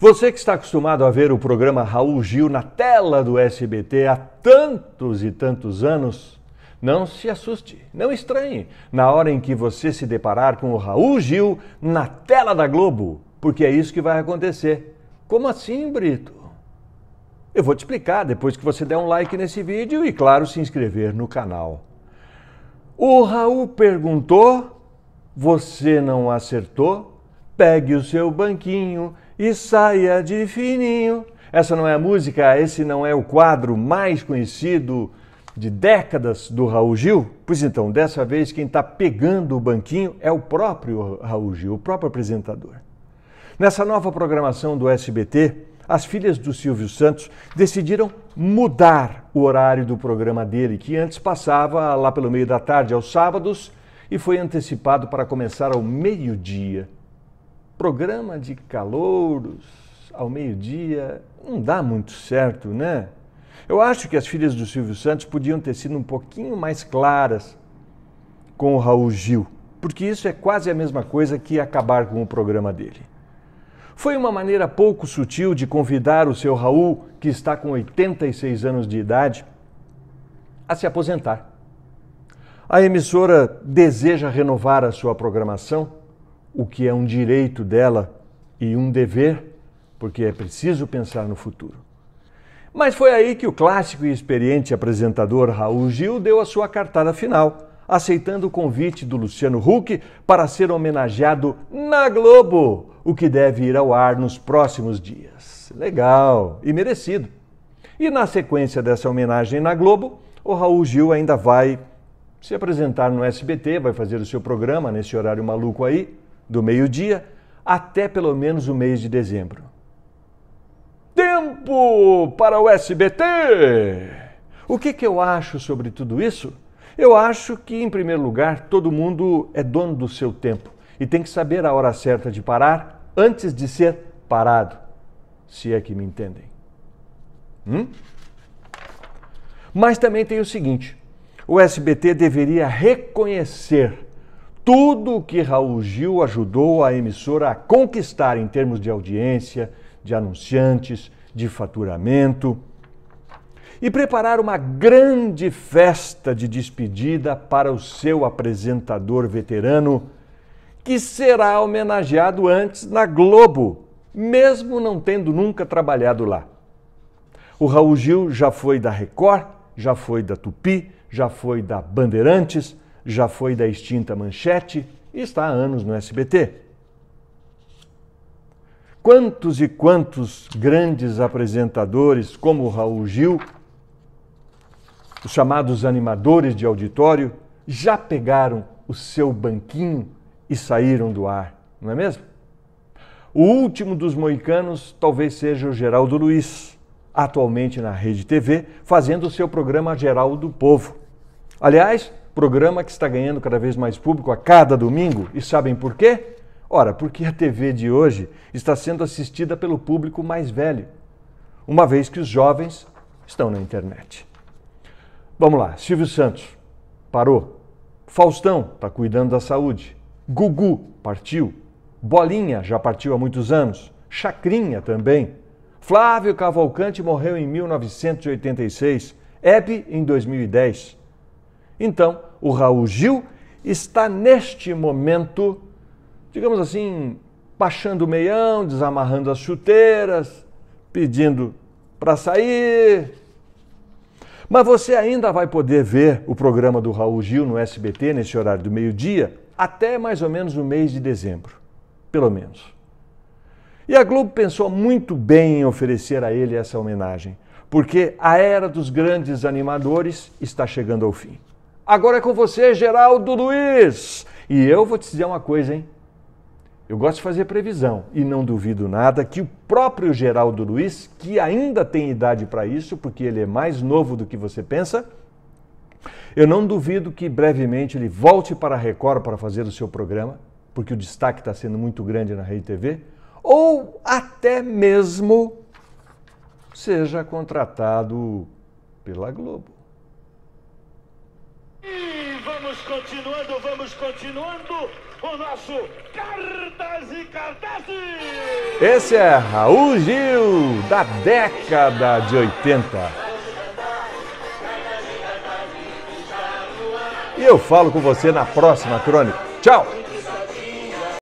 Você que está acostumado a ver o programa Raul Gil na tela do SBT há tantos e tantos anos, não se assuste, não estranhe na hora em que você se deparar com o Raul Gil na tela da Globo, porque é isso que vai acontecer. Como assim, Brito? Eu vou te explicar depois que você der um like nesse vídeo e, claro, se inscrever no canal. O Raul perguntou, você não acertou? Pegue o seu banquinho e saia de fininho. Essa não é a música, esse não é o quadro mais conhecido de décadas do Raul Gil? Pois então, dessa vez quem está pegando o banquinho é o próprio Raul Gil, o próprio apresentador. Nessa nova programação do SBT, as filhas do Silvio Santos decidiram mudar o horário do programa dele, que antes passava lá pelo meio da tarde aos sábados e foi antecipado para começar ao meio-dia programa de calouros ao meio-dia não dá muito certo, né? Eu acho que as filhas do Silvio Santos podiam ter sido um pouquinho mais claras com o Raul Gil, porque isso é quase a mesma coisa que acabar com o programa dele. Foi uma maneira pouco sutil de convidar o seu Raul, que está com 86 anos de idade, a se aposentar. A emissora deseja renovar a sua programação o que é um direito dela e um dever, porque é preciso pensar no futuro. Mas foi aí que o clássico e experiente apresentador Raul Gil deu a sua cartada final, aceitando o convite do Luciano Huck para ser homenageado na Globo, o que deve ir ao ar nos próximos dias. Legal e merecido. E na sequência dessa homenagem na Globo, o Raul Gil ainda vai se apresentar no SBT, vai fazer o seu programa nesse horário maluco aí, do meio-dia até pelo menos o mês de dezembro. Tempo para o SBT! O que, que eu acho sobre tudo isso? Eu acho que, em primeiro lugar, todo mundo é dono do seu tempo e tem que saber a hora certa de parar antes de ser parado, se é que me entendem. Hum? Mas também tem o seguinte: o SBT deveria reconhecer tudo o que Raul Gil ajudou a emissora a conquistar em termos de audiência, de anunciantes, de faturamento. E preparar uma grande festa de despedida para o seu apresentador veterano, que será homenageado antes na Globo, mesmo não tendo nunca trabalhado lá. O Raul Gil já foi da Record, já foi da Tupi, já foi da Bandeirantes já foi da extinta Manchete e está há anos no SBT. Quantos e quantos grandes apresentadores, como o Raul Gil, os chamados animadores de auditório, já pegaram o seu banquinho e saíram do ar, não é mesmo? O último dos moicanos talvez seja o Geraldo Luiz, atualmente na Rede TV, fazendo o seu programa Geral do Povo. Aliás, Programa que está ganhando cada vez mais público a cada domingo. E sabem por quê? Ora, porque a TV de hoje está sendo assistida pelo público mais velho, uma vez que os jovens estão na internet. Vamos lá, Silvio Santos parou. Faustão está cuidando da saúde. Gugu partiu. Bolinha já partiu há muitos anos. Chacrinha também. Flávio Cavalcante morreu em 1986. Hebe em 2010. Então, o Raul Gil está neste momento, digamos assim, baixando o meião, desamarrando as chuteiras, pedindo para sair. Mas você ainda vai poder ver o programa do Raul Gil no SBT nesse horário do meio-dia até mais ou menos o mês de dezembro, pelo menos. E a Globo pensou muito bem em oferecer a ele essa homenagem, porque a era dos grandes animadores está chegando ao fim. Agora é com você, Geraldo Luiz. E eu vou te dizer uma coisa, hein? Eu gosto de fazer previsão e não duvido nada que o próprio Geraldo Luiz, que ainda tem idade para isso, porque ele é mais novo do que você pensa, eu não duvido que brevemente ele volte para a Record para fazer o seu programa, porque o destaque está sendo muito grande na Rede TV, ou até mesmo seja contratado pela Globo. Vamos continuando, vamos continuando o nosso Cartas e Cartazes. Esse é Raul Gil, da década de 80. E eu falo com você na próxima crônica. Tchau!